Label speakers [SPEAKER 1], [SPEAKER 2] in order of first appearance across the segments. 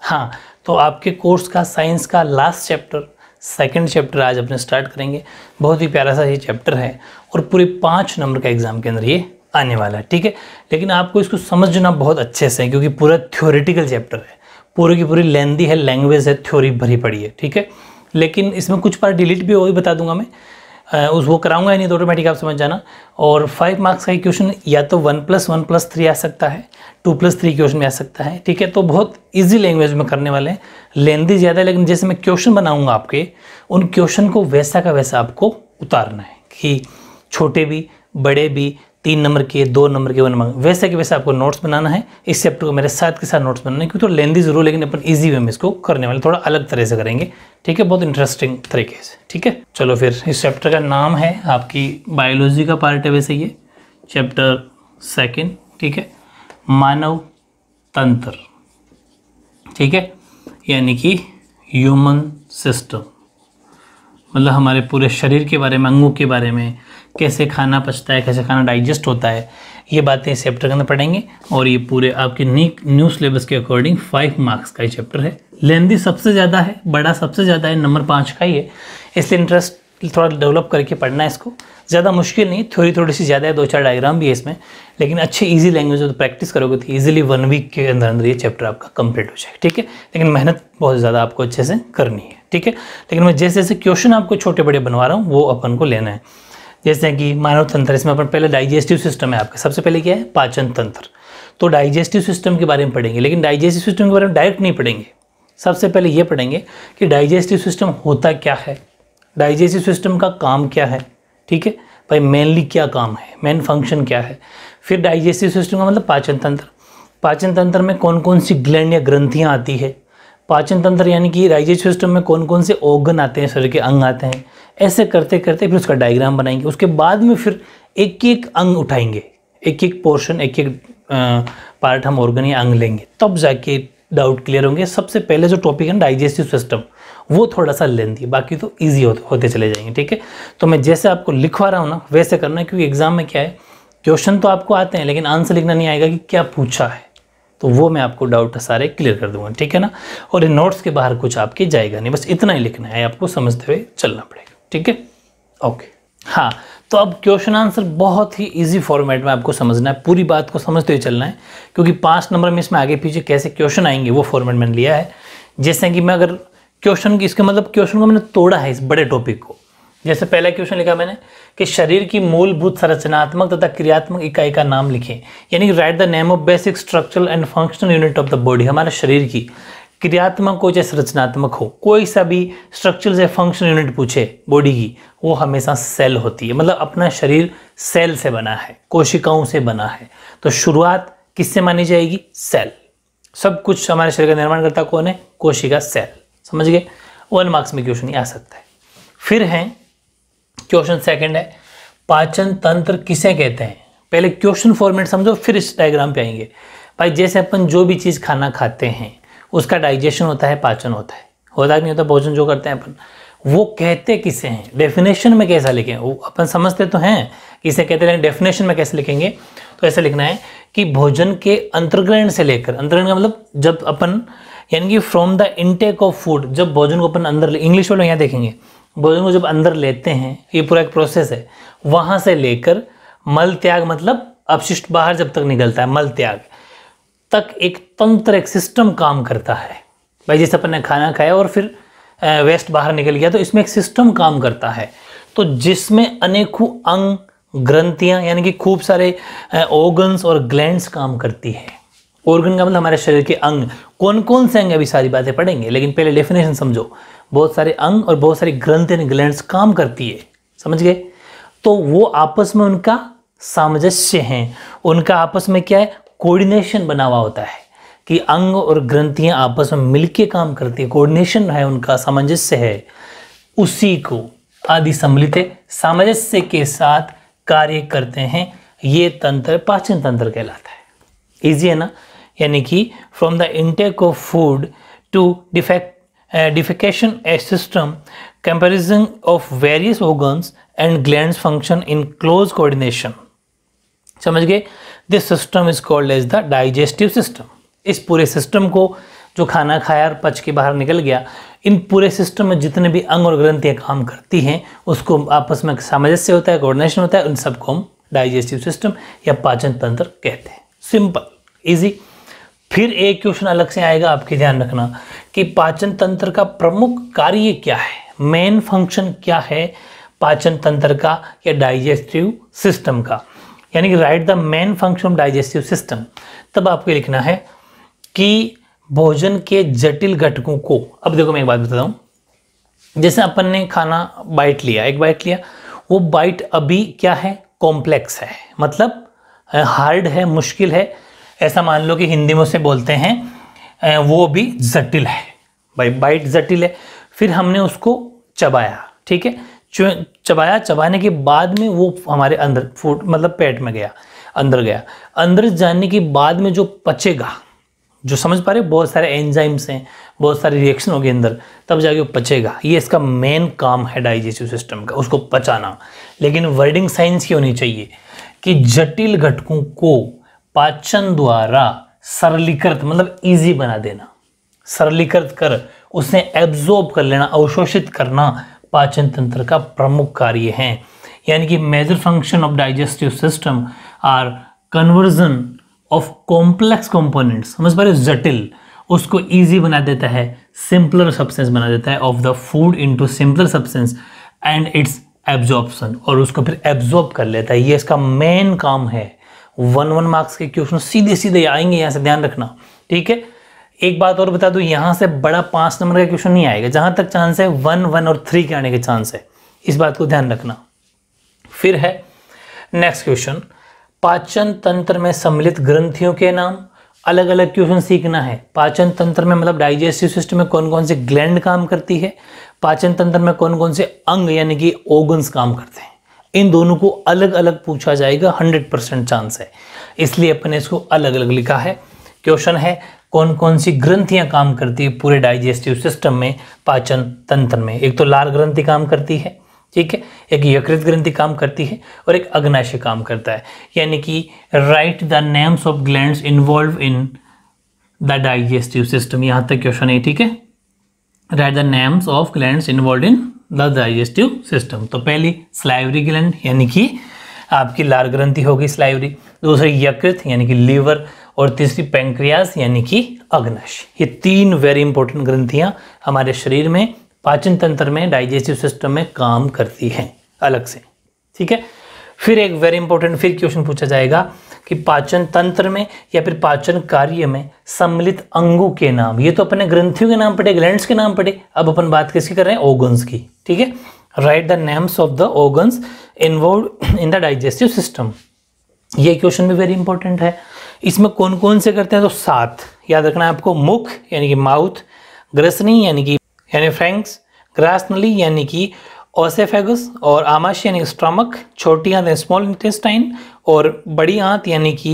[SPEAKER 1] हाँ तो आपके कोर्स का साइंस का लास्ट चैप्टर सेकंड चैप्टर आज अपने स्टार्ट करेंगे बहुत ही प्यारा सा ये चैप्टर है और पूरे पाँच नंबर का एग्ज़ाम के अंदर ये आने वाला है ठीक है लेकिन आपको इसको समझना बहुत अच्छे से है क्योंकि पूरा थ्योरेटिकल चैप्टर है पूरी की पूरी लेंदी है लैंग्वेज है थ्योरी भरी पड़ी है ठीक है लेकिन इसमें कुछ पार्ट डिलीट भी हो बता दूंगा मैं उस वो कराऊंगा यानी नहीं तो ऑटोमेटिक आप समझ जाना और फाइव मार्क्स का ही क्वेश्चन या तो one plus one plus three आ सकता है टू प्लस थ्री क्वेश्चन में आ सकता है ठीक है तो बहुत ईजी लैंग्वेज में करने वाले हैं लेंदी ज़्यादा है लेकिन जैसे मैं क्वेश्चन बनाऊंगा आपके उन क्वेश्चन को वैसा का वैसा आपको उतारना है कि छोटे भी बड़े भी तीन नंबर के दो नंबर के वन मांगे वैसे कि वैसे आपको नोट्स बनाना है इस चैप्टर को मेरे साथ के साथ नोट्स बनाना है क्योंकि थोड़ा लेंदी जरूर लेकिन अपन इजी वे में इसको करने वाले थोड़ा अलग तरह से करेंगे ठीक है बहुत इंटरेस्टिंग तरीके से ठीक है चलो फिर इस चैप्टर का नाम है आपकी बायोलॉजी का पार्ट है वैसे ये चैप्टर सेकेंड ठीक है मानव तंत्र ठीक है यानी कि ह्यूमन सिस्टम मतलब हमारे पूरे शरीर के बारे में अंगों के बारे में कैसे खाना पचता है कैसे खाना डाइजेस्ट होता है ये बातें इस चैप्टर के अंदर पढ़ेंगे और ये पूरे आपके न्यू सिलेबस के अकॉर्डिंग फाइव मार्क्स का ये चैप्टर है लेंदी सबसे ज़्यादा है बड़ा सबसे ज़्यादा है नंबर पाँच का ही है इसलिए इंटरेस्ट थोड़ा डेवलप करके पढ़ना है इसको ज़्यादा मुश्किल नहीं थोड़ी थोड़ी सी ज़्यादा है दो चार डायग्राम भी है इसमें लेकिन अच्छे ईजी लैंग्वेज तो प्रैक्टिस करोगे तो ईजिली वन वीक के अंदर अंदर ये चैप्टर आपका कंप्लीट हो जाएगा ठीक है लेकिन मेहनत बहुत ज़्यादा आपको अच्छे से करनी है ठीक है लेकिन मैं जैसे जैसे क्वेश्चन आपको छोटे बड़े बनवा रहा हूँ वो अपन को लेना है जैसे कि मानव तंत्र इसमें अपन पहले डाइजेस्टिव सिस्टम है आपका सबसे पहले क्या है पाचन तंत्र तो डाइजेस्टिव सिस्टम के बारे में पढ़ेंगे लेकिन डाइजेस्टिव सिस्टम के बारे में डायरेक्ट नहीं पढ़ेंगे सबसे पहले ये पढ़ेंगे कि डाइजेस्टिव सिस्टम होता क्या है डाइजेस्टिव सिस्टम का काम क्या है ठीक है भाई मेनली क्या काम है मेन फंक्शन क्या है फिर डाइजेस्टिव सिस्टम का मतलब पाचन तंत्र पाचन तंत्र में कौन कौन सी ग्लैंड या ग्रंथियाँ आती है पाचन तंत्र यानी कि डाइजेस्टिव सिस्टम में कौन कौन से ऑर्गन आते हैं शरीर के अंग आते हैं ऐसे करते करते फिर उसका डायग्राम बनाएंगे उसके बाद में फिर एक एक अंग उठाएंगे एक एक पोर्शन एक एक पार्ट हम ऑर्गन या अंग लेंगे तब जाके डाउट क्लियर होंगे सबसे पहले जो टॉपिक है डाइजेस्टिव सिस्टम वो थोड़ा सा लेंथी बाकी तो ईजी होते होते चले जाएंगे ठीक है तो मैं जैसे आपको लिखवा रहा हूँ ना वैसे करना क्योंकि एग्ज़ाम में क्या है क्वेश्चन तो आपको आते हैं लेकिन आंसर लिखना नहीं आएगा कि क्या पूछा है तो वो मैं आपको डाउट सारे क्लियर कर दूंगा ठीक है ना और इन नोट्स के बाहर कुछ आपके जाएगा नहीं बस इतना ही लिखना है आपको समझते हुए चलना पड़ेगा ठीक है ओके हाँ तो अब क्वेश्चन आंसर बहुत ही इजी फॉर्मेट में आपको समझना है पूरी बात को समझते हुए चलना है क्योंकि पाँच नंबर में इसमें आगे पीछे कैसे क्वेश्चन आएंगे वो फॉर्मेट मैंने लिया है जैसे कि मैं अगर क्वेश्चन की इसका मतलब क्वेश्चन को मैंने तोड़ा है इस बड़े टॉपिक को जैसे पहला क्वेश्चन लिखा मैंने कि शरीर की मूलभूत संरचनात्मक तथा क्रियात्मक इकाई का नाम लिखें यानी write the name of basic structural and functional unit of the body हमारे शरीर की क्रियात्मक हो चाहे संरचनात्मक हो कोई सा भी स्ट्रक्चरल से फंक्शन यूनिट पूछे बॉडी की वो हमेशा सेल होती है मतलब अपना शरीर सेल से बना है कोशिकाओं से बना है तो शुरुआत किससे मानी जाएगी सेल सब कुछ हमारे शरीर का निर्माण करता कौन है कोशिका सेल समझ गए वन मार्क्स में क्वेश्चन आ सकता है फिर हैं क्वेश्चन सेकंड है पाचन तंत्र किसे कहते हैं पहले क्वेश्चन फॉर्मेट समझो फिर इस डायग्राम पे आएंगे भाई जैसे अपन जो भी चीज़ खाना खाते हैं उसका डाइजेशन होता है पाचन होता है होता नहीं होता भोजन जो करते हैं अपन वो कहते किसे हैं डेफिनेशन में कैसा लिखें अपन समझते तो हैं किसे कहते हैं डेफिनेशन में कैसे लिखेंगे तो ऐसा लिखना है कि भोजन के अंतर्ग्रहण से लेकर अंतर्ग्रहण का मतलब जब अपन यानी कि from the intake of food जब भोजन को अपन अंदर इंग्लिश वालों यहाँ देखेंगे भोजन को जब अंदर लेते हैं ये पूरा एक प्रोसेस है वहाँ से लेकर मल त्याग मतलब अपशिष्ट बाहर जब तक निकलता है मल त्याग तक एक तंत्र एक सिस्टम काम करता है भाई जैसे अपन ने खाना खाया और फिर वेस्ट बाहर निकल गया तो इसमें एक सिस्टम काम करता है तो जिसमें अनेकों अंग ग्रंथियां यानी कि खूब सारे ऑर्गन्स और ग्लैंड्स काम करती है ऑर्गन का मतलब हमारे शरीर के अंग कौन कौन से अंग अभी सारी बातें पढ़ेंगे लेकिन पहले डेफिनेशन समझो बहुत सारे अंग और बहुत सारी ग्रंथ ग्लैंड काम करती है समझ गए तो वो आपस में उनका सामंजस्य है उनका आपस में क्या है कोऑर्डिनेशन बना हुआ होता है कि अंग और ग्रंथियां आपस में मिलकर काम करती है कोऑर्डिनेशन है उनका सामंजस्य है उसी को आदि सम्मिलित सामंजस्य के साथ कार्य करते हैं ये तंत्र पाचन तंत्र कहलाता है इजी है ना यानी कि from the intake of food to defect defecation a system comparison of various organs and gland function in close coordination समझ गए this system is called as the digestive system इस पूरे सिस्टम को जो खाना खाया और पच के बाहर निकल गया इन पूरे सिस्टम में जितने भी अंग और ग्रंथियाँ काम करती हैं उसको आपस में सामंजस्य होता है कोऑर्डिनेशन होता है उन सबको हम डाइजेस्टिव सिस्टम या पाचन तंत्र कहते हैं सिंपल इजी फिर एक क्वेश्चन अलग से आएगा आपके ध्यान रखना कि पाचन तंत्र का प्रमुख कार्य क्या है मेन फंक्शन क्या है पाचन तंत्र का या डाइजेस्टिव सिस्टम का यानी कि write the main function of digestive system तब आपको लिखना है कि भोजन के जटिल घटकों को अब देखो मैं एक बात बताता हूँ जैसे अपन ने खाना बाइट लिया एक बाइट लिया वो बाइट अभी क्या है कॉम्प्लेक्स है मतलब हार्ड है मुश्किल है ऐसा मान लो कि हिंदी में उसे बोलते हैं वो भी जटिल है भाई बाइट जटिल है फिर हमने उसको चबाया ठीक है चबाया चबाने के बाद में वो हमारे अंदर फूड मतलब पेट में गया अंदर गया अंदर जाने के बाद में जो पचेगा जो समझ पा रहे बहुत सारे एंजाइम्स हैं बहुत सारे रिएक्शन होंगे अंदर तब जाके वो पचेगा ये इसका मेन काम है डाइजेस्टिव सिस्टम का उसको पचाना लेकिन वर्डिंग साइंस की होनी चाहिए कि जटिल घटकों को पाचन द्वारा सरलीकृत मतलब इजी बना देना सरलीकृत कर उसे एब्जॉर्ब कर लेना अवशोषित करना पाचन तंत्र का प्रमुख कार्य है यानी कि major function of digestive system are conversion of complex components समझ पा रहे जटिल उसको इजी बना देता है सिंपलर सब्सटेंस बना देता है of the food into simpler substance and its absorption और उसको फिर एब्जॉर्ब कर लेता है ये इसका मेन काम है वन वन मार्क्स के क्वेश्चन सीधे सीधे आएंगे यहाँ से ध्यान रखना ठीक है एक बात और बता दूँ यहाँ से बड़ा पाँच नंबर का क्वेश्चन नहीं आएगा जहाँ तक चांस है वन वन और थ्री के आने के चांस है इस बात को ध्यान रखना फिर है नेक्स्ट क्वेश्चन पाचन तंत्र में सम्मिलित ग्रंथियों के नाम अलग अलग क्वेश्चन सीखना है पाचन तंत्र में मतलब डाइजेस्टिव सिस्टम में कौन कौन से ग्लैंड काम करती है पाचन तंत्र में कौन कौन से अंग यानी कि ओगन्स काम करते हैं इन दोनों को अलग अलग पूछा जाएगा हंड्रेड परसेंट चांस है इसलिए अपन ने इसको अलग अलग लिखा है क्वेश्चन है कौन कौन सी ग्रंथियां काम करती है पूरे डाइजेस्टिव सिस्टम में पाचन तंत्र में एक तो लाल ग्रंथि काम करती है ठीक है एक यकृत ग्रंथि काम करती है और एक अग्नाशय काम करता है यानी कि write the names of gland involve in the digestive system यहां तक क्वेश्चन है ठीक है write the names of gland involve in the digestive system तो पहली स्लाइवरी ग्लैंड यानी कि आपकी लार ग्रंथि होगी स्लाइवरी दूसरी यकृत यानी कि लीवर और तीसरी पेंक्रियास यानी कि अग्नश ये तीन वेरी इंपॉर्टेंट ग्रंथियाँ हमारे शरीर में पाचन तंत्र में डाइजेस्टिव सिस्टम में काम करती हैं अलग से ठीक है फिर एक वेरी इंपॉर्टेंट फिर क्वेश्चन पूछा जाएगा कि पाचन तंत्र में या फिर पाचन कार्य में सम्मिलित अंगों के नाम ये तो अपने ग्रंथियों के नाम पड़े ग्लैंड्स के नाम पड़े अब अपन बात किसकी कर रहे हैं ओगन्स की ठीक है write the names of the organs involve in the digestive system ये क्वेश्चन भी वेरी इंपॉर्टेंट है इसमें कौन कौन से करते हैं तो सात याद रखना है आपको मुख यानी कि माउथ ग्रसनी यानी कि यानी फ्रेंक्स ग्रासनली यानी कि ओसेफेगस और आमाश यानी स्टमक छोटी आंत स्मॉल इंटेस्टाइन और बड़ी आंत यानी कि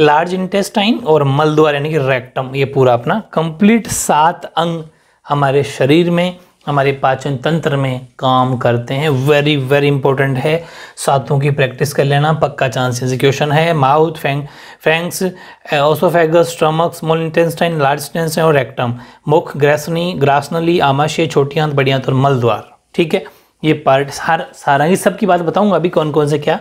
[SPEAKER 1] लार्ज इंटेस्टाइन और मलद्वार यानी कि रेक्टम ये पूरा अपना कंप्लीट सात अंग हमारे शरीर में हमारे पाचन तंत्र में काम करते हैं वेरी वेरी इंपॉर्टेंट है सातों की प्रैक्टिस कर लेना पक्का चांस एग्जीक्यूशन है माउथ फैंग pharynx oesophagus stomach small intestine large intestine और रेक्टम मुख ग्रेसनी ग्रासनली आमाशय छोटी आंत बड़ी आंत और मलद्वार ठीक है ये पार्ट सार सारा ही सब की बात बताऊंगा अभी कौन कौन से क्या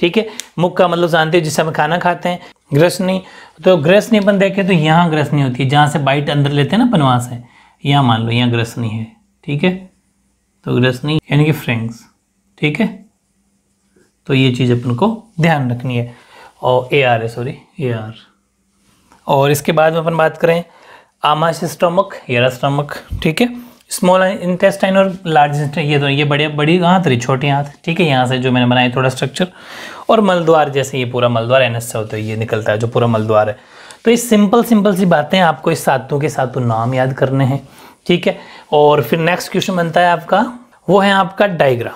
[SPEAKER 1] ठीक है मुख का मतलब जानते हो जिससे हम खाना खाते हैं ग्रसनी तो ग्रसनी अपन देखें तो यहाँ ग्रसनी होती है जहाँ से बाइट अंदर लेते हैं ना अपन वहाँ से यहाँ मान लो यहाँ ग्रसनी है ठीक है तो ग्रसनी यानी कि फ्रेंक्स ठीक है तो ये चीज़ अपन को ध्यान रखनी है और ए आर है सॉरी ए आर और इसके बाद में अपन बात करें आमाश स्टमक यारा स्टमक ठीक है स्मॉल इंटेस्टाइन और लार्ज इंटेस्टाइन ये दोनों तो ये बड़े बड़ी हाँ रही छोटी हाथ ठीक है यहाँ से जो मैंने बनाया थोड़ा स्ट्रक्चर और मलद्वार जैसे ये पूरा मलद्वार एन एस होता है ये निकलता है जो पूरा मलद्वार है तो ये सिंपल सिंपल सी बातें आपको इस सातों के सातों नाम याद करने हैं ठीक है और फिर नेक्स्ट क्वेश्चन बनता है आपका वो है आपका डायग्राम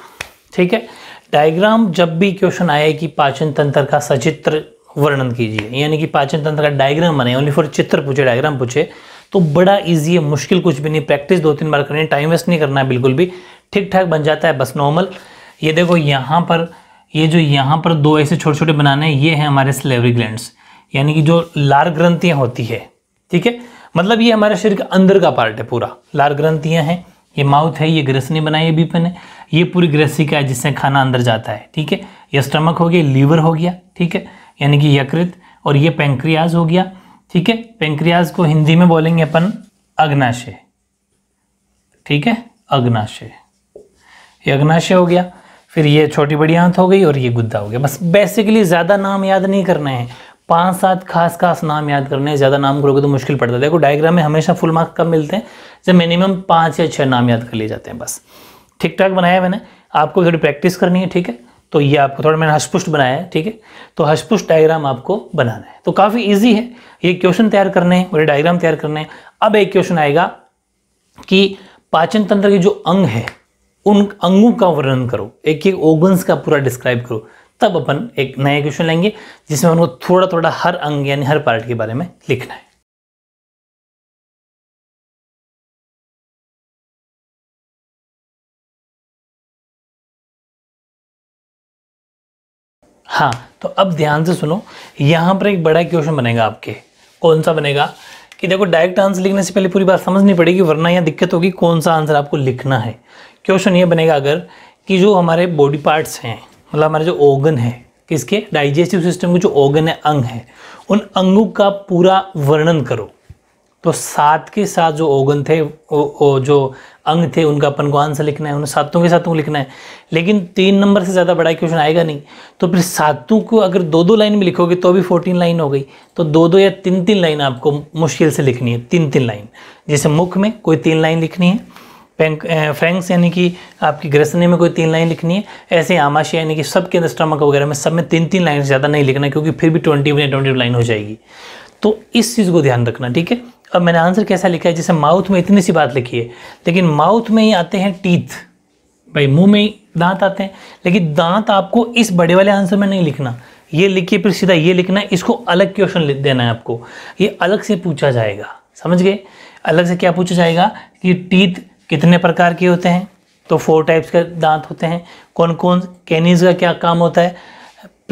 [SPEAKER 1] ठीक है डायग्राम जब भी क्वेश्चन आए कि पाचन तंत्र का सचित्र वर्णन कीजिए यानी कि पाचन तंत्र का डायग्राम बनाए ओनली फॉर चित्र पूछे डायग्राम पूछे तो बड़ा ईजी है मुश्किल कुछ भी नहीं प्रैक्टिस दो तीन बार करनी टाइम वेस्ट नहीं करना है बिल्कुल भी ठीक ठाक बन जाता है बस नॉर्मल ये देखो यहाँ पर ये जो यहाँ पर दो ऐसे छोटे छोटे बनाने हैं ये हैं हमारे स्लेवरी ग्लैंड यानी कि जो लार ग्रंथियाँ होती है ठीक है मतलब ये हमारे शरीर के अंदर का पार्ट है पूरा लार ग्रंथियाँ हैं ये माउथ है ये ग्रेसनी बनाई है बीपन है ये पूरी का है जिससे खाना अंदर जाता है ठीक है ये स्टमक हो गया लीवर हो गया ठीक है यानी कि यकृत और ये पेंक्रियाज हो गया ठीक है पेंक्रियाज को हिंदी में बोलेंगे अपन अग्नाशय ठीक है अग्नाशय ये अग्नाशय हो गया फिर ये छोटी बड़ी आंत हो गई और ये गुद्दा हो गया बस बेसिकली ज़्यादा नाम याद नहीं करने हैं पांच सात खास खास नाम याद करने हैं ज़्यादा नाम करोगे तो मुश्किल पड़ता है देखो डायग्राम में हमेशा फुल मार्क कम मिलते हैं जब मिनिमम पाँच या छः नाम याद कर लिए जाते हैं बस ठीक ठाक बनाया मैंने आपको थोड़ी प्रैक्टिस करनी है ठीक है तो ये आपको थोड़ा मैंने हस्पुष्ट बनाया है ठीक है तो हस्पुष्ट डायग्राम आपको बनाना है तो काफ़ी ईजी है ये क्वेश्चन तैयार करने हैं बड़े डायग्राम तैयार करने हैं अब एक क्वेश्चन आएगा कि पाचन तंत्र के जो अंग है उन अंगों का वर्णन करो एक एक ओगन्स का पूरा डिस्क्राइब करो तब अपन एक नया क्वेश्चन लेंगे जिसमें उनको थोड़ा थोड़ा हर अंग यानी हर पार्ट के बारे में लिखना है हाँ तो अब ध्यान से सुनो यहाँ पर एक बड़ा क्वेश्चन बनेगा आपके कौन सा बनेगा कि देखो डायरेक्ट आंसर लिखने से पहले पूरी बात समझनी पड़ेगी वरना यहाँ दिक्कत होगी कौन सा आंसर आपको लिखना है क्वेश्चन ये बनेगा अगर कि जो हमारे बॉडी पार्ट्स हैं मतलब हमारे जो ऑर्गन है किसके डाइजेस्टिव सिस्टम के जो ऑर्गन है अंग है उन अंगों का पूरा वर्णन करो तो सात के साथ जो ओगन थे ओ, ओ, जो अंग थे उनका अपन को आंसर लिखना है उन्हें सातों के सातों लिखना है लेकिन तीन नंबर से ज़्यादा बड़ा क्वेश्चन आएगा नहीं तो फिर सातों को अगर दो दो लाइन में लिखोगे तो भी फोर्टीन लाइन हो गई तो दो दो या तीन तीन लाइन आपको मुश्किल से लिखनी है तीन तीन लाइन जैसे मुख में कोई तीन लाइन लिखनी है फ्रेंक्स यानी कि आपकी ग्रसने में कोई तीन लाइन लिखनी है ऐसे आमाशय यानी कि सबके अंदर स्टमक वगैरह में सब में तीन तीन लाइन से ज़्यादा नहीं लिखना क्योंकि फिर भी ट्वेंटी या ट्वेंटी लाइन हो जाएगी तो इस चीज़ को ध्यान रखना ठीक है अब मैंने आंसर कैसा लिखा है जैसे माउथ में इतनी सी बात लिखी है लेकिन माउथ में ही आते हैं टीथ भाई मुंह में दांत आते हैं लेकिन दांत आपको इस बड़े वाले आंसर में नहीं लिखना ये लिखिए फिर सीधा ये लिखना है इसको अलग क्वेश्चन लिख देना है आपको ये अलग से पूछा जाएगा समझ गए अलग से क्या पूछा जाएगा कि टीथ कितने प्रकार के होते हैं तो फोर टाइप्स के दांत होते हैं कौन कौन कैनीज का क्या काम होता है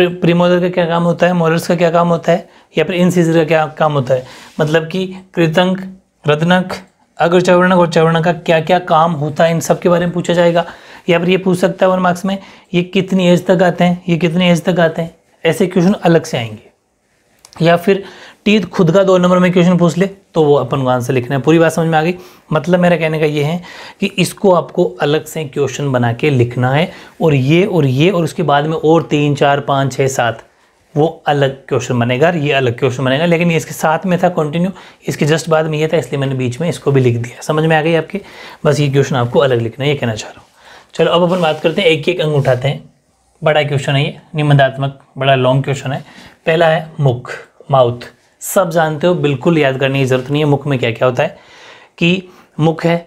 [SPEAKER 1] प्रीमोलर का क्या काम होता है मोलर्स का क्या काम होता है या फिर इन सीजर का क्या काम होता है मतलब कि कृतंक रत्नक अग्रचवर्णक और चवर्णक का क्या क्या काम होता है इन सब के बारे में पूछा जाएगा या फिर ये पूछ सकता है वन मार्क्स में ये कितनी एज तक आते हैं ये कितनी एज तक आते हैं ऐसे क्वेश्चन अलग से आएंगे या फिर टीथ खुद का दो नंबर में क्वेश्चन पूछ ले तो वो अपन को आंसर लिखना है पूरी बात समझ में आ गई मतलब मेरा कहने का ये है कि इसको आपको अलग से क्वेश्चन बना के लिखना है और ये और ये और उसके बाद में और तीन चार पाँच छः सात वो अलग क्वेश्चन बनेगा ये अलग क्वेश्चन बनेगा लेकिन ये इसके साथ में था कंटिन्यू इसके जस्ट बाद में ये था इसलिए मैंने बीच में इसको भी लिख दिया समझ में आ गई आपके बस ये क्वेश्चन आपको अलग लिखना है ये कहना चाह रहा हूँ चलो अब अपन बात करते हैं एक एक अंग उठाते हैं बड़ा क्वेश्चन है ये निबंधात्मक बड़ा लॉन्ग क्वेश्चन है पहला है मुख माउथ सब जानते हो बिल्कुल याद करने की ज़रूरत नहीं है मुख में क्या क्या होता है कि मुख है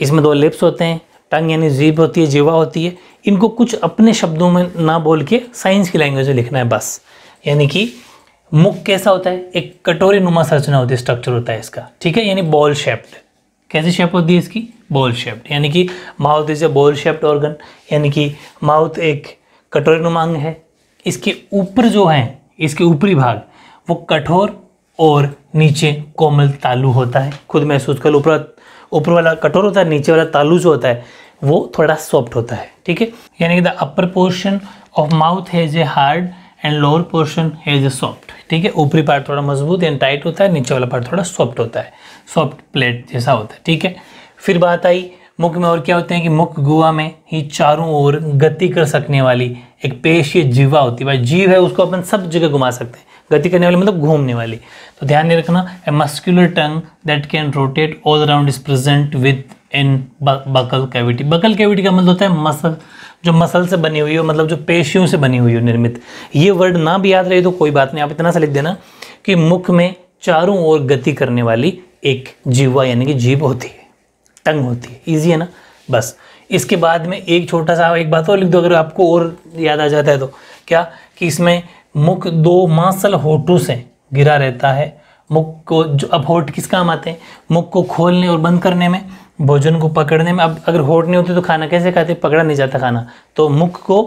[SPEAKER 1] इसमें दो लिप्स होते हैं टंग यानी जीभ होती है जीवा होती है इनको कुछ अपने शब्दों में ना बोल के साइंस की लैंग्वेज में लिखना है बस यानी कि मुख कैसा होता है एक कटोरी नुमा संरचना होती है स्ट्रक्चर होता है इसका ठीक है यानी बॉल शेप्ड कैसी शेप होती है इसकी बॉल शेप्ड यानी कि mouth is a ball shaped organ यानी कि माउथ एक कटोरी नुमा अंग है इसके ऊपर जो है इसके ऊपरी भाग वो कठोर और नीचे कोमल तालू होता है खुद महसूस कर ऊपर ऊपर वाला कठोर होता है नीचे वाला तालू जो होता है वो थोड़ा सॉफ्ट होता है ठीक है यानी कि the upper portion of mouth has a hard and lower portion has a soft ठीक है ऊपरी पार्ट थोड़ा मजबूत एंड टाइट होता है नीचे वाला पार्ट थोड़ा सॉफ्ट होता है सॉफ्ट प्लेट जैसा होता है ठीक है फिर बात आई मुख में और क्या होते हैं कि मुख गुआ में ही चारों ओर गति कर सकने वाली एक पेश जीवा होती है भाई जीव है उसको अपन सब जगह घुमा सकते हैं गति करने वाली मतलब घूमने वाली तो ध्यान रखना a muscular tongue that can rotate all around is present with in buccal cavity buccal cavity का मतलब होता है मसल जो मसल से बनी हुई हो मतलब जो पेशियों से बनी हुई हो निर्मित ये वर्ड ना भी याद रहे तो कोई बात नहीं आप इतना सा लिख देना कि मुख में चारों ओर गति करने वाली एक जीवा यानी कि जीव होती है टंग होती है ईजी है ना बस इसके बाद में एक छोटा सा एक बात और लिख दो अगर आपको और याद आ जाता है तो क्या कि इसमें मुख दो मांसल होठों से गिरा रहता है मुख को जो अब होठ किस काम आते हैं मुख को खोलने और बंद करने में भोजन को पकड़ने में अब अगर होठ नहीं होते तो खाना कैसे खाते पकड़ा नहीं जाता खाना तो मुख को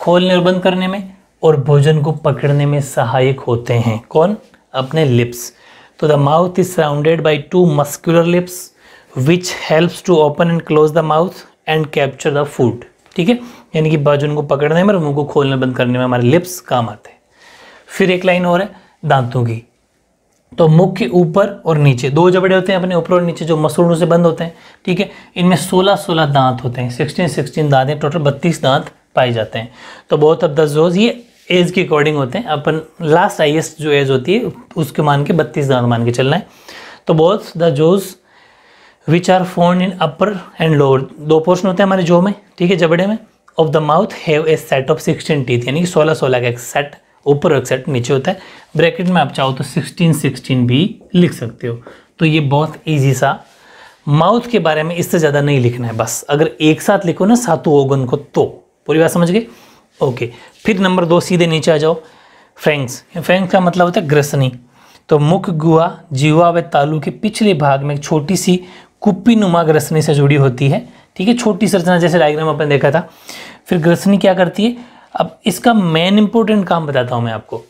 [SPEAKER 1] खोलने और बंद करने में और भोजन को पकड़ने में सहायक होते हैं कौन अपने लिप्स तो the mouth is surrounded by two muscular lips which helps to open and close the mouth and capture the food ठीक है यानी कि बाजू उनको पकड़ने में और मुंह को खोलने बंद करने में हमारे लिप्स काम आते हैं फिर एक लाइन और है दांतों की तो मुख के ऊपर और नीचे दो जबड़े होते हैं अपने ऊपर और नीचे जो मसूड़ों से बंद होते हैं ठीक है इनमें 16 16 दांत होते हैं 16 16 दांत हैं टोटल 32 दांत पाए जाते हैं तो बहुत अब दस रोज ये एज के अकॉर्डिंग होते हैं अपन लास्ट हाइएस्ट जो एज होती है उसके मान के बत्तीस दांत मान के चलना है तो बहुत the jaws which are found in upper and lower दो पोर्शन होते हैं हमारे जो में ठीक है जबड़े में of the mouth have a set of sixteen teeth यानी कि सोलह सोलह का एक सेट ऊपर एक सेट नीचे होता है ब्रैकेट में आप चाहो तो सिक्सटीन सिक्सटीन भी लिख सकते हो तो ये बहुत ईजी सा माउथ के बारे में इससे ज़्यादा नहीं लिखना है बस अगर एक साथ लिखो ना सातु ओगन को तो पूरी बात समझ गए ओके फिर नंबर दो सीधे नीचे आ जाओ फ्रेंक्स फ्रेंक्स का मतलब होता है ग्रसनी तो मुख गुआ जीवा व तालू के पिछले भाग में एक छोटी सी कुप्पी नुमा ग्रसनी से जुड़ी होती है ठीक है छोटी संरचना जैसे डायग्राम अपन देखा था फिर ग्रसनी क्या करती है अब इसका मेन इंपॉर्टेंट काम बताता हूँ मैं आपको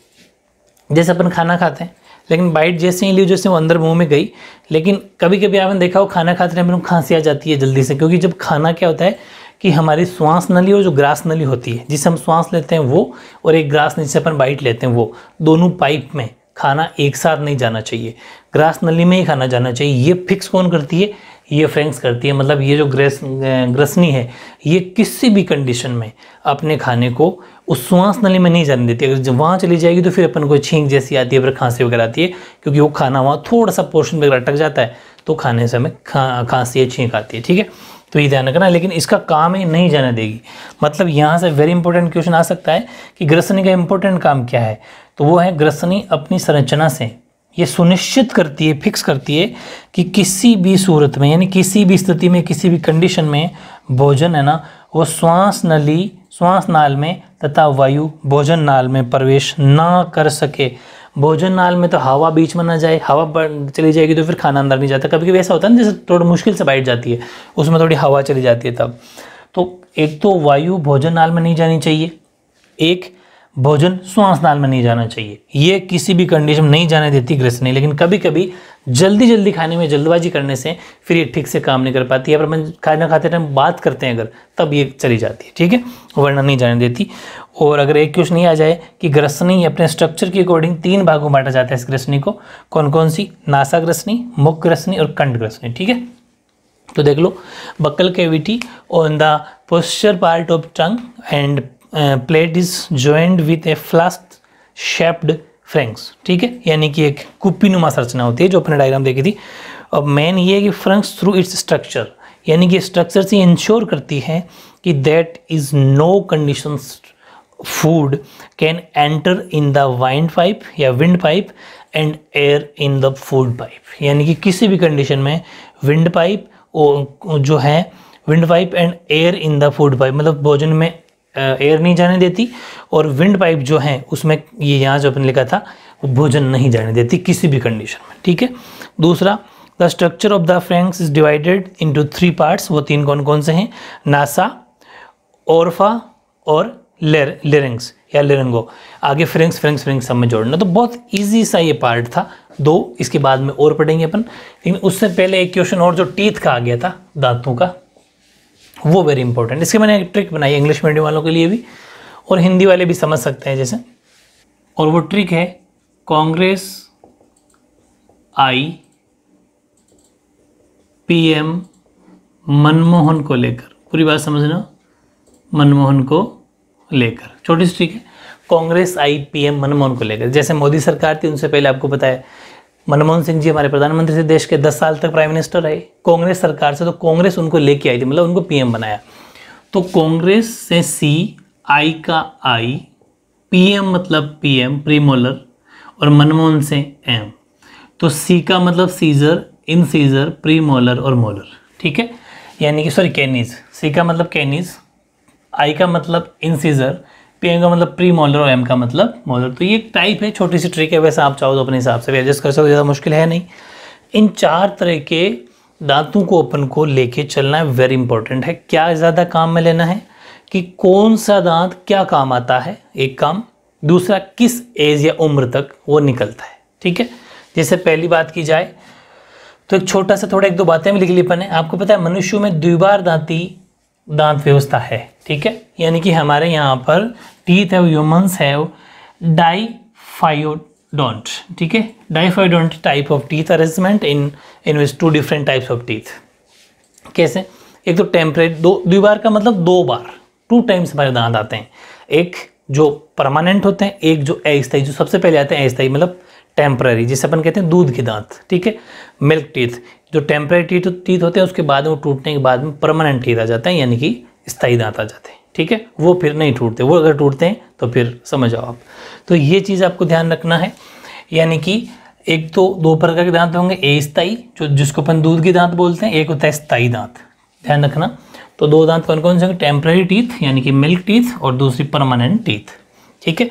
[SPEAKER 1] जैसे अपन खाना खाते हैं लेकिन बाइट जैसे ही ली जैसे वो अंदर मुंह में गई लेकिन कभी कभी आपने देखा हो खाना खाते टाइम खांसी आ जाती है जल्दी से क्योंकि जब खाना क्या होता है कि हमारी श्वास नली और जो ग्रास नली होती है जिसे हम श्वास लेते हैं वो और एक ग्रास नली जिसे अपन बाइट लेते हैं वो दोनों पाइप में खाना एक साथ नहीं जाना चाहिए ग्रास नली में ही खाना जाना चाहिए ये फिक्स कौन करती है ये फ्रेंक्स करती है मतलब ये जो ग्रेस ग्रसनी है ये किसी भी कंडीशन में अपने खाने को उस श्वास नली में नहीं जाने देती अगर जब वहाँ चली जाएगी तो फिर अपन को छींक जैसी आती है फिर खांसी वगैरह आती है क्योंकि वो खाना वहाँ थोड़ा सा पोर्शन वगैरह अटक जाता है तो खाने से हमें खा खांसी या छींक आती है ठीक है तो ये ध्यान रखना लेकिन इसका काम ही नहीं जाने देगी मतलब यहाँ से वेरी इंपॉर्टेंट क्वेश्चन आ सकता है कि ग्रसनी का इंपॉर्टेंट काम क्या है तो वो है ग्रसनी अपनी संरचना से ये सुनिश्चित करती है फिक्स करती है कि किसी भी सूरत में यानी किसी भी स्थिति में किसी भी कंडीशन में भोजन है ना वो श्वास नली श्वास नाल में तथा वायु भोजन नाल में प्रवेश ना कर सके भोजन नाल में तो हवा बीच में ना जाए हवा चली जाएगी तो फिर खाना अंदर नहीं जाता कभी कभी ऐसा होता है ना जैसे थोड़ी मुश्किल से बैठ जाती है उसमें थोड़ी हवा चली जाती है तब तो एक तो वायु भोजन नाल में नहीं जानी चाहिए एक भोजन श्वास नाल में नहीं जाना चाहिए ये किसी भी कंडीशन में नहीं जाने देती ग्रसनी लेकिन कभी कभी जल्दी जल्दी खाने में जल्दबाजी करने से फिर ये ठीक से काम नहीं कर पाती है पर खाना खाते टाइम बात करते हैं अगर तब ये चली जाती है ठीक है वरना नहीं जाने देती और अगर एक क्वेश्चन ये आ जाए कि ग्रसनी अपने स्ट्रक्चर के अकॉर्डिंग तीन भागों में बांटा जाता है इस ग्रसनी को कौन कौन सी नासा ग्रसनी मुख ग्रसनी और कंठ ग्रसनी ठीक है तो देख लो buccal cavity on the posterior part of tongue and plate is joint with a flask shaped pharynx ठीक है यानी कि एक कुप्पीनुमा संरचना होती है जो अपने डायग्राम देखी थी और मेन ये है कि फ्रंक्स थ्रू इट्स स्ट्रक्चर यानी कि स्ट्रक्चर से इंश्योर करती है कि that is no condition food can enter in the wind pipe या wind pipe and air in the food pipe यानी कि किसी भी कंडीशन में विंड पाइप जो है wind pipe and air in the food pipe मतलब भोजन में एयर नहीं जाने देती और विंड पाइप जो है उसमें ये यहाँ जो अपने लिखा था वो भोजन नहीं जाने देती किसी भी कंडीशन में ठीक है दूसरा the structure of the pharynx is divided into three parts वो तीन कौन कौन से हैं नासा ओरफा और लेर लेरिंग्स या लेरंगो आगे फ्रेंक्स फ्रेंक्स फ्रेंक्स सब में जोड़ना तो बहुत ईजी सा ये पार्ट था दो इसके बाद में और पढ़ेंगे अपन लेकिन उससे पहले एक क्वेश्चन और जो टीथ का आ गया था दांतों का वो वेरी इंपॉर्टेंट इसके मैंने एक ट्रिक बनाई इंग्लिश मीडियम वालों के लिए भी और हिंदी वाले भी समझ सकते हैं जैसे और वो ट्रिक है कांग्रेस आई पीएम मनमोहन को लेकर पूरी बात समझना मनमोहन को लेकर छोटी सी ट्रिक है कांग्रेस आई पीएम मनमोहन को लेकर जैसे मोदी सरकार थी उनसे पहले आपको बताया मनमोहन सिंह जी हमारे प्रधानमंत्री थे देश के दस साल तक प्राइम मिनिस्टर रहे कांग्रेस सरकार से तो कांग्रेस उनको लेके आई थी मतलब उनको पीएम बनाया तो कांग्रेस से सी आई का आई पीएम मतलब पीएम प्रीमोलर और मनमोहन से एम तो सी का मतलब सीजर इन सीजर प्रीमोलर और मोलर ठीक है यानी कि सॉरी कैनीज सी का मतलब कैनीज आई का मतलब इन सीजर पीएम का मतलब प्री मॉलर और एम का मतलब मॉलर तो ये एक टाइप है छोटी सी ट्रिक है वैसे आप चाहो तो अपने हिसाब से भी एडजस्ट कर सकते हो ज़्यादा मुश्किल है नहीं इन चार तरह के दांतों को अपन को लेके चलना है वेरी इंपॉर्टेंट है क्या ज़्यादा काम में लेना है कि कौन सा दांत क्या काम आता है एक काम दूसरा किस एज या उम्र तक वो निकलता है ठीक है जैसे पहली बात की जाए तो एक छोटा सा थोड़ा एक दो बातें भी लिख ली अपन ने आपको पता है मनुष्यों में द्विबार दांती दांत व्यवस्था है ठीक है यानी कि हमारे यहाँ पर टीथ है ह्यूमंस हैव डाइफायोडोंट ठीक है diphyodont type of teeth arrangement in in which two different types of teeth कैसे एक तो टेम्परेट दो दीवार बार का मतलब दो बार टू टाइम्स हमारे दांत आते हैं एक जो परमानेंट होते हैं एक जो अस्थाई जो सबसे पहले आते हैं अस्थाई मतलब टेम्प्ररी जिसे अपन कहते हैं दूध के दांत ठीक है मिल्क टीथ जो टेम्प्ररी टीथ टीथ होते हैं उसके बाद में टूटने के बाद में परमानेंट टीथ आ जाता है यानी कि स्थाई दांत आ जाते हैं ठीक है वो फिर नहीं टूटते वो अगर टूटते हैं तो फिर समझ आओ आप तो ये चीज़ आपको ध्यान रखना है यानी कि एक तो दो प्रकार के दांत होंगे ए स्थाई जो जिसको अपन दूध के दांत बोलते हैं एक होता है स्थाई दांत ध्यान रखना तो दो दांत कौन कौन से होंगे टेम्प्रेरी टीथ यानी कि मिल्क टीथ और दूसरी परमानेंट टीथ ठीक है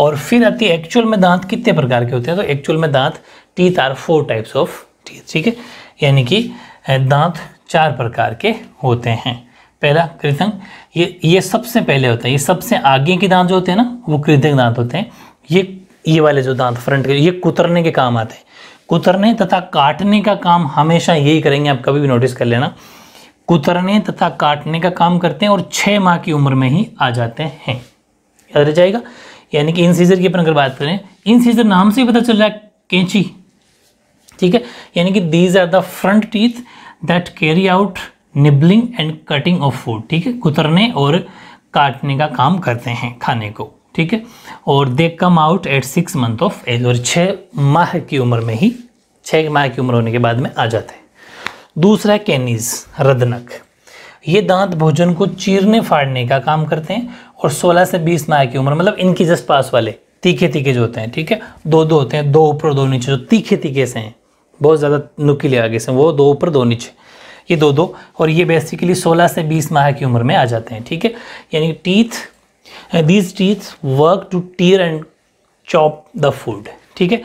[SPEAKER 1] और फिर आती है एक्चुअल में दांत कितने प्रकार के होते हैं तो एक्चुअल में दांत teeth are four types of teeth ठीक है यानी कि दांत चार प्रकार के होते हैं पहला कृतंग ये ये सबसे पहले होता है ये सबसे आगे के दांत जो होते हैं ना वो कृतंग दांत होते हैं ये ये वाले जो दांत फ्रंट के ये कुतरने के काम आते हैं कुतरने तथा काटने का काम हमेशा यही करेंगे आप कभी भी नोटिस कर लेना कुतरने तथा काटने का काम करते हैं और छः माह की उम्र में ही आ जाते हैं याद रह जाएगा यानी कि इंसीजर की अपन अगर बात करें इंसीजर नाम से ही पता चल रहा है कैंची ठीक है यानी कि these are the front teeth that carry out nibbling and cutting of food ठीक है कुतरने और काटने का काम करते हैं खाने को ठीक है और they come out at six month of age और छः माह की उम्र में ही छः माह की उम्र होने के बाद में आ जाते हैं दूसरा है कैनीज रदनक ये दांत भोजन को चीरने फाड़ने का काम करते हैं और 16 से 20 माह की उम्र मतलब इनकी जस्ट पास वाले तीखे तीखे जो होते हैं ठीक है दो दो होते हैं दो ऊपर दो नीचे जो तीखे तीखे से हैं बहुत ज़्यादा नुकीले आगे से वो दो ऊपर दो नीचे ये दो दो और ये बेसिकली 16 से 20 माह की उम्र में आ जाते हैं ठीक है यानी teeth these teeth work to tear and chop the food ठीक है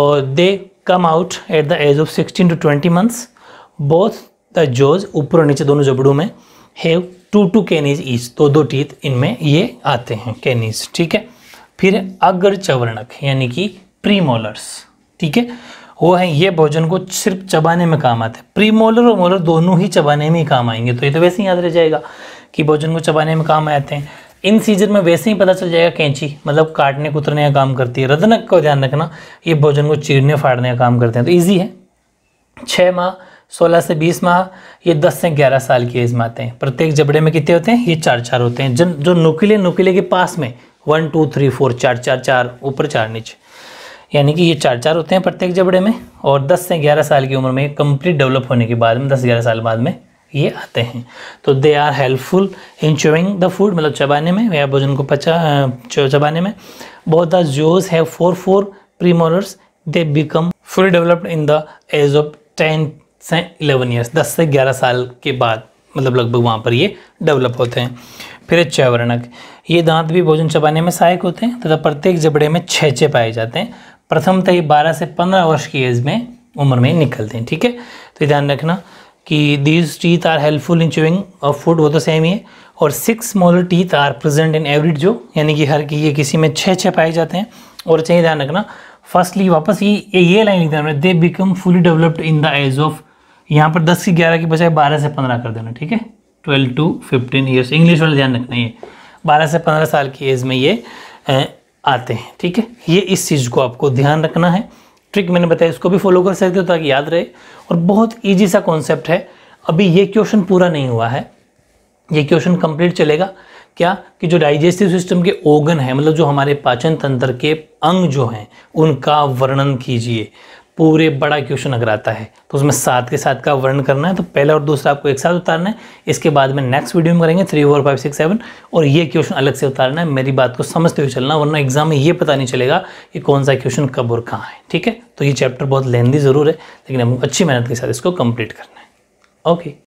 [SPEAKER 1] और they come out at the age of 16 to 20 months both the jaws ऊपर और नीचे दोनों जबड़ों में have two two canines each दो दो टीथ इनमें ये आते हैं कैनीज ठीक है फिर अग्र चवर्णक यानी कि प्रीमोलर्स ठीक है वो है ये भोजन को सिर्फ चबाने में काम आते हैं प्रीमोलर और मोलर दोनों ही चबाने में ही काम आएंगे तो ये तो वैसे ही याद रह जाएगा कि भोजन को चबाने में काम आते हैं इन सीजन में वैसे ही पता चल जाएगा कैंची मतलब काटने कुतरने का काम करती है रदनक का ध्यान रखना ये भोजन को चीरने फाड़ने का काम करते हैं तो ईजी है छः माह सोलह से बीस माह ये दस से ग्यारह साल की एज में आते हैं प्रत्येक जबड़े में कितने होते हैं ये चार चार होते हैं जन जो नुकीले नुकीले के पास में वन टू थ्री फोर चार चार चार ऊपर चार नीचे यानी कि ये चार चार होते हैं प्रत्येक जबड़े में और 10 से 11 साल की उम्र में कंप्लीट डेवलप होने के बाद में दस ग्यारह साल बाद में ये आते हैं तो they are helpful in chewing the food मतलब चबाने में या भोजन को पचा चबाने में बहुत the jaws have four four premolars they become full developed in the age of ten से इलेवन ईयर्स दस से ग्यारह साल के बाद मतलब लगभग वहाँ पर ये डेवलप होते हैं फिर चैवर्णक ये दांत भी भोजन चबाने में सहायक होते हैं तथा प्रत्येक जबड़े में छः छः पाए जाते हैं प्रथमतः बारह से पंद्रह वर्ष की एज में उम्र में निकलते हैं ठीक है तो ध्यान रखना कि these teeth are helpful in chewing of food वो तो सेम ही है और six small teeth are present in every jaw यानी कि हर की ये किसी में छः छः पाए जाते हैं और चाहिए ध्यान रखना फर्स्टली वापस ये ये लाइन लिख देना they become fully developed in the age of यहाँ पर दस की ग्यारह की बजाय बारह से पंद्रह कर देना ठीक है twelve to fifteen years English वाले ध्यान रखना ये बारह से पंद्रह साल की एज में ये आते हैं ठीक है ये इस चीज़ को आपको ध्यान रखना है ट्रिक मैंने बताया इसको भी फॉलो कर सकते हो ताकि याद रहे और बहुत ईजी सा कॉन्सेप्ट है अभी ये क्वेश्चन पूरा नहीं हुआ है ये क्वेश्चन कंप्लीट चलेगा क्या कि जो डाइजेस्टिव सिस्टम के ओगन है मतलब जो हमारे पाचन तंत्र के अंग जो हैं उनका वर्णन कीजिए पूरे बड़ा क्वेश्चन अगर आता है तो उसमें सात के साथ का वर्णन करना है तो पहला और दूसरा आपको एक साथ उतारना है इसके बाद में नेक्स्ट वीडियो में करेंगे three four five six seven और ये क्वेश्चन अलग से उतारना है मेरी बात को समझते हुए चलना वरना एग्जाम में ये पता नहीं चलेगा कि कौन सा क्वेश्चन कब और कहाँ है ठीक है तो ये चैप्टर बहुत लेंदी ज़रूर है लेकिन हमको अच्छी मेहनत के साथ इसको कंप्लीट करना है ओके